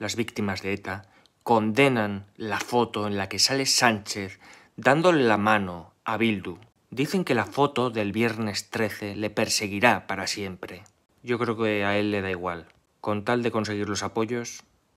las víctimas de ETA, condenan la foto en la que sale Sánchez dándole la mano a Bildu. Dicen que la foto del viernes 13 le perseguirá para siempre. Yo creo que a él le da igual. Con tal de conseguir los apoyos,